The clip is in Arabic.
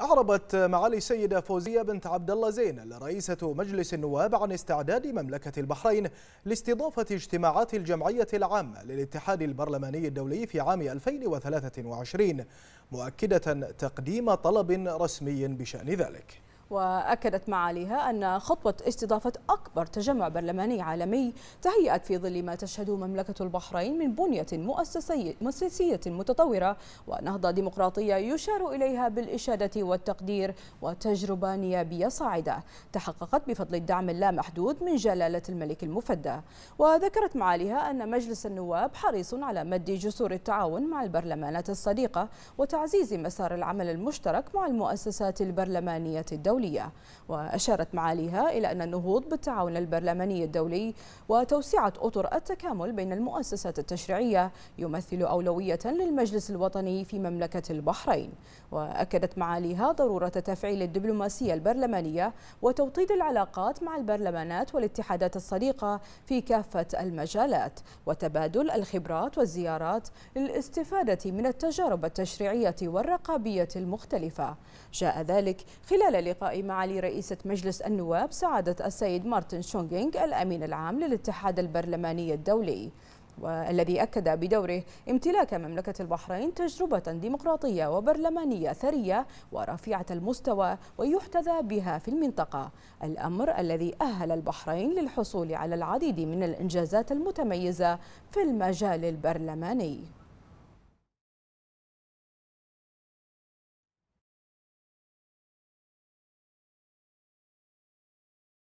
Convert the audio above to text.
أعربت معالي السيدة فوزية بنت عبد الله زين رئيسة مجلس النواب عن استعداد مملكة البحرين لاستضافة اجتماعات الجمعية العامة للاتحاد البرلماني الدولي في عام 2023 مؤكدة تقديم طلب رسمي بشأن ذلك وأكدت معاليها أن خطوة استضافة أكبر تجمع برلماني عالمي تهيأت في ظل ما تشهده مملكة البحرين من بنية مؤسسية متطورة ونهضة ديمقراطية يشار إليها بالإشادة والتقدير وتجربة نيابية صاعدة تحققت بفضل الدعم اللامحدود من جلالة الملك المفدى وذكرت معاليها أن مجلس النواب حريص على مد جسور التعاون مع البرلمانات الصديقة وتعزيز مسار العمل المشترك مع المؤسسات البرلمانية الدولية الدولية وأشارت معاليها إلى أن النهوض بالتعاون البرلماني الدولي وتوسعة أطر التكامل بين المؤسسات التشريعية يمثل أولوية للمجلس الوطني في مملكة البحرين وأكدت معاليها ضرورة تفعيل الدبلوماسية البرلمانية وتوطيد العلاقات مع البرلمانات والاتحادات الصديقة في كافة المجالات وتبادل الخبرات والزيارات للاستفادة من التجارب التشريعية والرقابية المختلفة جاء ذلك خلال لقاء معالي رئيسة مجلس النواب سعادة السيد مارتن شونغينغ الأمين العام للاتحاد البرلماني الدولي والذي أكد بدوره امتلاك مملكة البحرين تجربة ديمقراطية وبرلمانية ثرية ورفيعة المستوى ويحتذى بها في المنطقة الأمر الذي أهل البحرين للحصول على العديد من الإنجازات المتميزة في المجال البرلماني